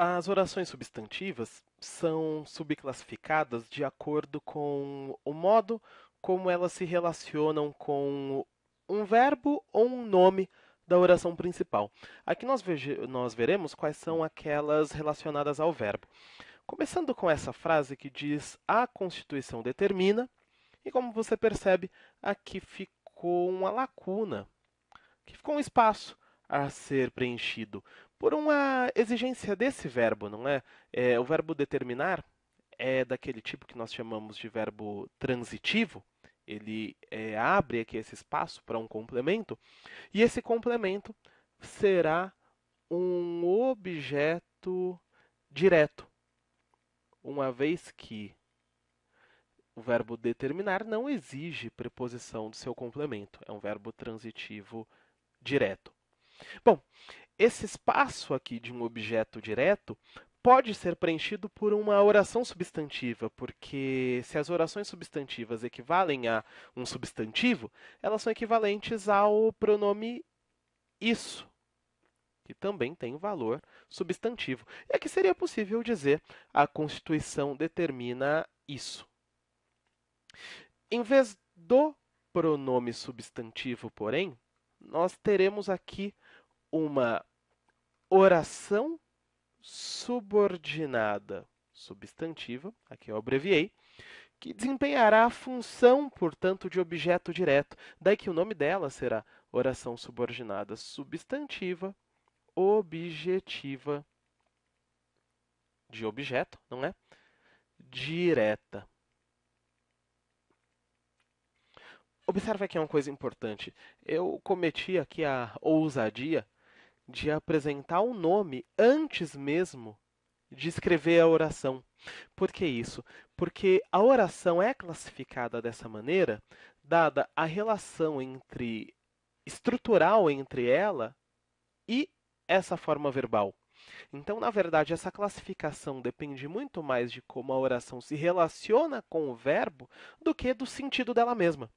As orações substantivas são subclassificadas de acordo com o modo como elas se relacionam com um verbo ou um nome da oração principal. Aqui nós, nós veremos quais são aquelas relacionadas ao verbo. Começando com essa frase que diz a Constituição determina, e como você percebe, aqui ficou uma lacuna, que ficou um espaço a ser preenchido por uma exigência desse verbo, não é? é? O verbo determinar é daquele tipo que nós chamamos de verbo transitivo. Ele é, abre aqui esse espaço para um complemento, e esse complemento será um objeto direto, uma vez que o verbo determinar não exige preposição do seu complemento, é um verbo transitivo direto. Bom, esse espaço aqui de um objeto direto pode ser preenchido por uma oração substantiva, porque se as orações substantivas equivalem a um substantivo, elas são equivalentes ao pronome isso, que também tem valor substantivo. E aqui seria possível dizer a Constituição determina isso. Em vez do pronome substantivo, porém, nós teremos aqui uma oração subordinada substantiva, aqui eu abreviei, que desempenhará a função, portanto, de objeto direto. Daí que o nome dela será oração subordinada substantiva objetiva de objeto, não é? Direta. Observe aqui é uma coisa importante. Eu cometi aqui a ousadia de apresentar o um nome antes mesmo de escrever a oração. Por que isso? Porque a oração é classificada dessa maneira, dada a relação entre estrutural entre ela e essa forma verbal. Então, na verdade, essa classificação depende muito mais de como a oração se relaciona com o verbo do que do sentido dela mesma.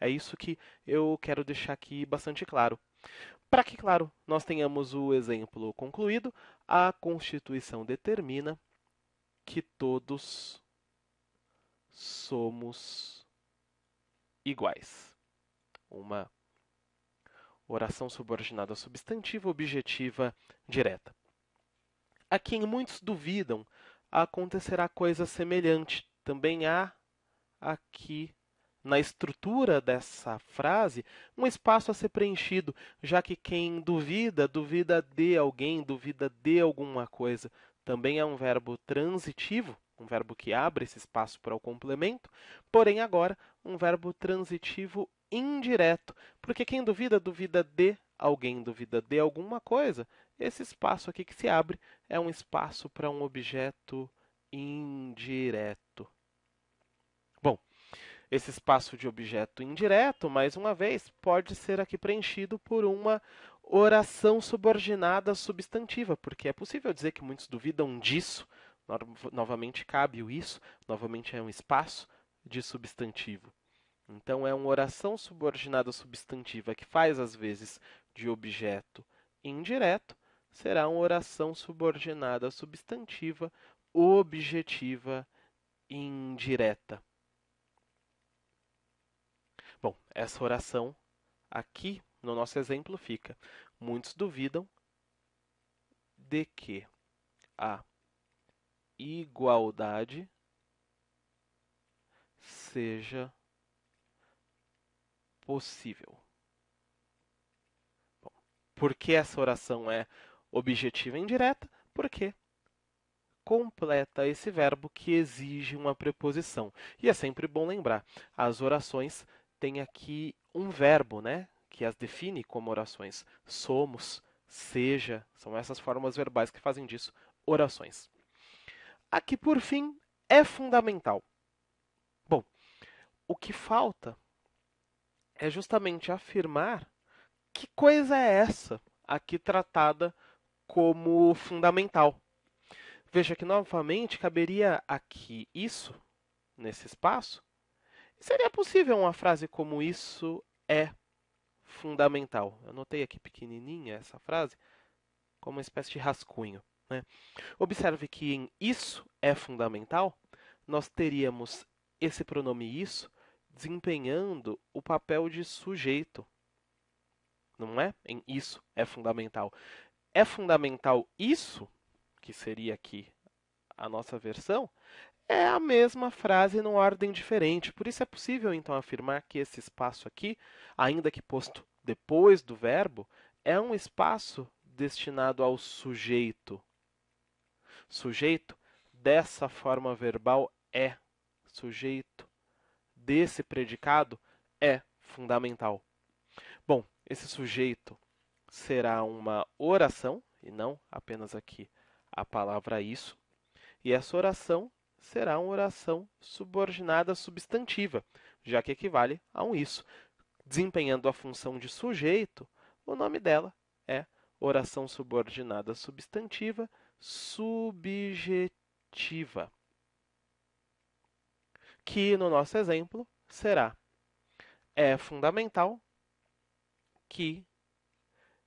É isso que eu quero deixar aqui bastante claro. Para que, claro, nós tenhamos o exemplo concluído, a Constituição determina que todos somos iguais. Uma oração subordinada substantiva objetiva, direta. A quem muitos duvidam, acontecerá coisa semelhante. Também há aqui na estrutura dessa frase um espaço a ser preenchido, já que quem duvida, duvida de alguém, duvida de alguma coisa. Também é um verbo transitivo, um verbo que abre esse espaço para o complemento, porém agora um verbo transitivo indireto, porque quem duvida, duvida de alguém, duvida de alguma coisa. Esse espaço aqui que se abre é um espaço para um objeto indireto esse espaço de objeto indireto, mais uma vez, pode ser aqui preenchido por uma oração subordinada substantiva, porque é possível dizer que muitos duvidam disso. Novamente cabe o isso, novamente é um espaço de substantivo. Então é uma oração subordinada substantiva que faz às vezes de objeto indireto, será uma oração subordinada substantiva objetiva indireta. Bom, essa oração aqui no nosso exemplo fica: muitos duvidam de que a igualdade seja possível. Bom, por que essa oração é objetiva e indireta? Porque completa esse verbo que exige uma preposição. E é sempre bom lembrar: as orações tem aqui um verbo, né? Que as define como orações. Somos, seja, são essas formas verbais que fazem disso orações. Aqui, por fim, é fundamental. Bom, o que falta é justamente afirmar que coisa é essa aqui tratada como fundamental. Veja que novamente caberia aqui isso, nesse espaço, Seria possível uma frase como isso é fundamental? Eu anotei aqui pequenininha essa frase, como uma espécie de rascunho. Né? Observe que em isso é fundamental, nós teríamos esse pronome isso desempenhando o papel de sujeito. Não é? Em isso é fundamental. É fundamental isso, que seria aqui a nossa versão, é a mesma frase numa ordem diferente. Por isso é possível então afirmar que esse espaço aqui, ainda que posto depois do verbo, é um espaço destinado ao sujeito. Sujeito dessa forma verbal é sujeito desse predicado é fundamental. Bom, esse sujeito será uma oração e não apenas aqui a palavra isso. E essa oração será uma oração subordinada substantiva, já que equivale a um isso. Desempenhando a função de sujeito, o nome dela é oração subordinada substantiva subjetiva, que no nosso exemplo será é fundamental que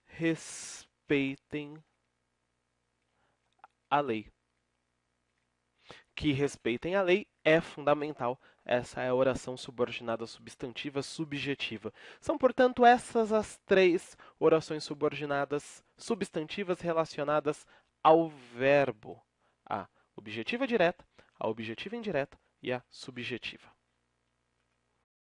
respeitem a lei que respeitem a lei é fundamental. Essa é a oração subordinada substantiva subjetiva. São, portanto, essas as três orações subordinadas substantivas relacionadas ao verbo: a objetiva direta, a objetiva indireta e a subjetiva.